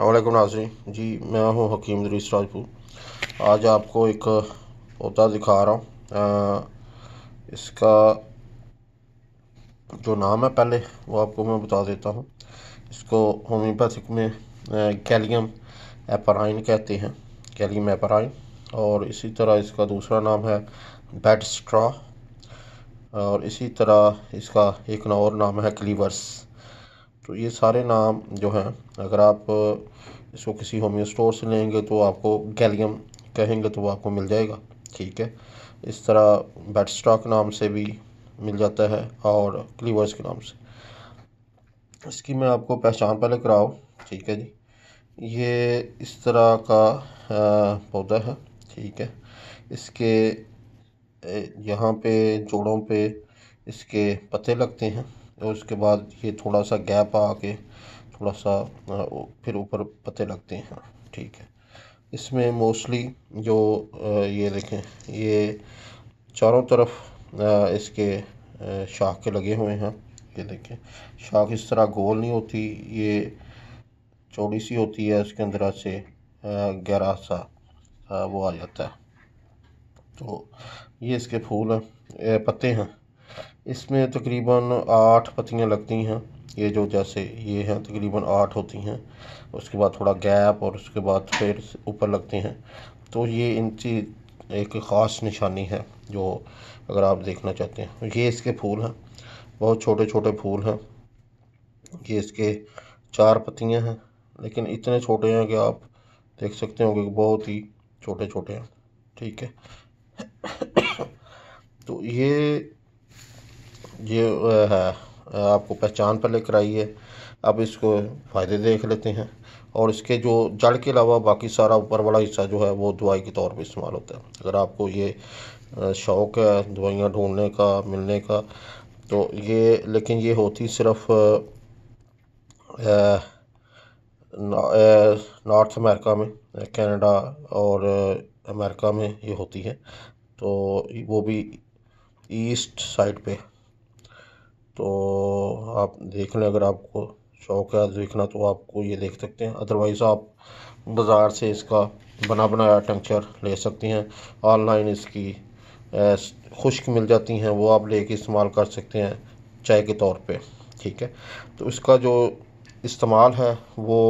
अल्लाम नाजरी जी मैं हूँ हकीम दरीस राजपूत आज आपको एक पौधा दिखा रहा हूँ इसका जो नाम है पहले वो आपको मैं बता देता हूँ इसको होम्योपैथिक में कैलियम एपराइन कहते हैं कैलियम एपराइन और इसी तरह इसका दूसरा नाम है बेड स्ट्रा और इसी तरह इसका एक और नाम है क्लीवर्स तो ये सारे नाम जो हैं अगर आप इसको किसी होम्यो स्टोर से लेंगे तो आपको गैलियम कहेंगे तो वो आपको मिल जाएगा ठीक है इस तरह बेट स्टॉक नाम से भी मिल जाता है और क्लीवर्स के नाम से इसकी मैं आपको पहचान पहले कराओ ठीक है जी ये इस तरह का पौधा है ठीक है इसके यहाँ पे जोड़ों पे इसके पत्ते लगते हैं और तो उसके बाद ये थोड़ा सा गैप आके थोड़ा सा फिर ऊपर पत्ते लगते हैं ठीक है इसमें मोस्टली जो ये देखें ये चारों तरफ इसके शाख के लगे हुए हैं ये देखें शाख इस तरह गोल नहीं होती ये चौड़ी सी होती है उसके अंदर से गहरा सा वो आ जाता है तो ये इसके फूल हैं पत्ते हैं इसमें तकरीबन आठ पत्तियाँ लगती हैं ये जो जैसे ये हैं तकरीबन आठ होती हैं उसके बाद थोड़ा गैप और उसके बाद फिर ऊपर लगते हैं तो ये इनकी एक ख़ास निशानी है जो अगर आप देखना चाहते हैं ये इसके फूल हैं बहुत छोटे छोटे फूल हैं ये इसके चार पत्तियां हैं लेकिन इतने छोटे हैं कि आप देख सकते होंगे कि बहुत ही छोटे छोटे हैं ठीक है तो ये ये है आपको पहचान पर लेकर आई है अब इसको फ़ायदे देख लेते हैं और इसके जो जड़ के अलावा बाकी सारा ऊपर वाला हिस्सा जो है वो दवाई के तौर पे इस्तेमाल होता है अगर आपको ये शौक़ है दवाइयाँ ढूंढने का मिलने का तो ये लेकिन ये होती सिर्फ नॉर्थ अमेरिका में कनाडा और अमेरिका में ये होती है तो वो भी ईस्ट साइड पे तो आप देख लें अगर आपको शौक है देखना तो आपको ये देख सकते हैं अदरवाइज़ आप बाज़ार से इसका बना बनाया टेंचर ले सकती हैं ऑनलाइन इसकी खुश्क मिल जाती हैं वो आप लेके इस्तेमाल कर सकते हैं चाय के तौर पे ठीक है तो इसका जो इस्तेमाल है वो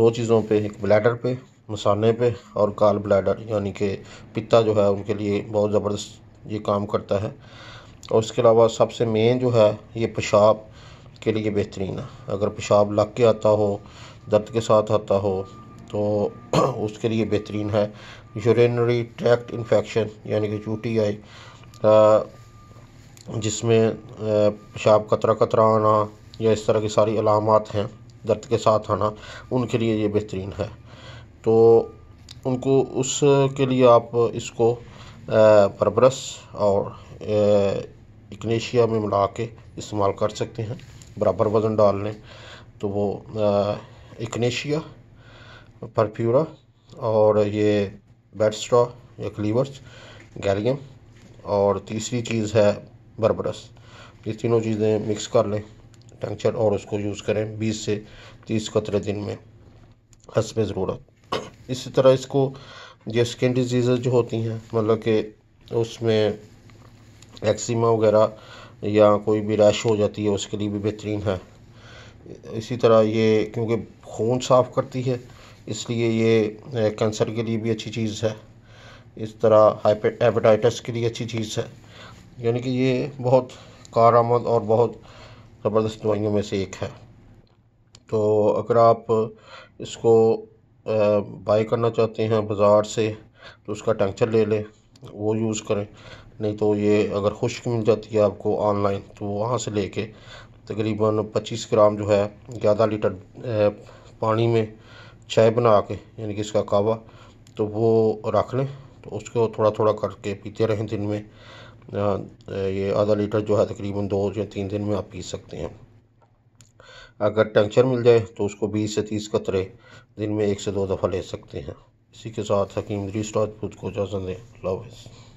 दो चीज़ों पे एक ब्लैडर पे मसाने पे और काल ब्लैडर यानी कि पिता जो है उनके लिए बहुत ज़बरदस्त ये काम करता है और उसके अलावा सबसे मेन जो है ये पेशाब के लिए बेहतरीन है अगर पेशाब लग के आता हो दर्द के साथ आता हो तो उसके लिए बेहतरीन है यूरिनरी ट्रैक्ट इन्फेक्शन यानी कि चूटी आई जिसमें पेशाब कतरा कतरा आना या इस तरह की सारी अलामत हैं दर्द के साथ आना उनके लिए ये बेहतरीन है तो उनको उसके लिए आप इसको परब्रस और इक्नेशिया में मिला के इस्तेमाल कर सकते हैं बराबर वज़न डाल लें तो वो इक्नेशिया परफ्यूरा और ये बेडस्ट्रा या क्लीवर्स गैलियम और तीसरी चीज़ है बर्बरस ये तीनों चीज़ें मिक्स कर लें टेंचर और उसको यूज़ करें बीस से तीस कतरे दिन में में ज़रूरत इसी तरह इसको ये स्किन डिजीज़ जो होती हैं मतलब कि उसमें एक्सीमा वगैरह या कोई भी रैश हो जाती है उसके लिए भी बेहतरीन है इसी तरह ये क्योंकि खून साफ़ करती है इसलिए ये कैंसर के लिए भी अच्छी चीज़ है इस तरह हेपेटाइटिस के लिए अच्छी चीज़ है यानी कि ये बहुत कार और बहुत ज़बरदस्त दवाइयों में से एक है तो अगर आप इसको बाई करना चाहते हैं बाज़ार से तो उसका टेंचर ले लें वो यूज़ करें नहीं तो ये अगर खुश्क मिल जाती है आपको ऑनलाइन तो वहाँ से लेके तकरीबन 25 ग्राम जो है ज़्यादा लीटर पानी में चाय बना के यानी कि इसका कावा तो वो रख लें तो उसको थोड़ा थोड़ा करके पीते रहें दिन में ये आधा लीटर जो है तकरीबन दो या तीन दिन में आप पी सकते हैं अगर टेंचर मिल जाए तो उसको 20 से 30 कतरे दिन में एक से दो दफ़ा ले सकते हैं इसी के साथ हकीम दरी राजपूत को इजाज़त दें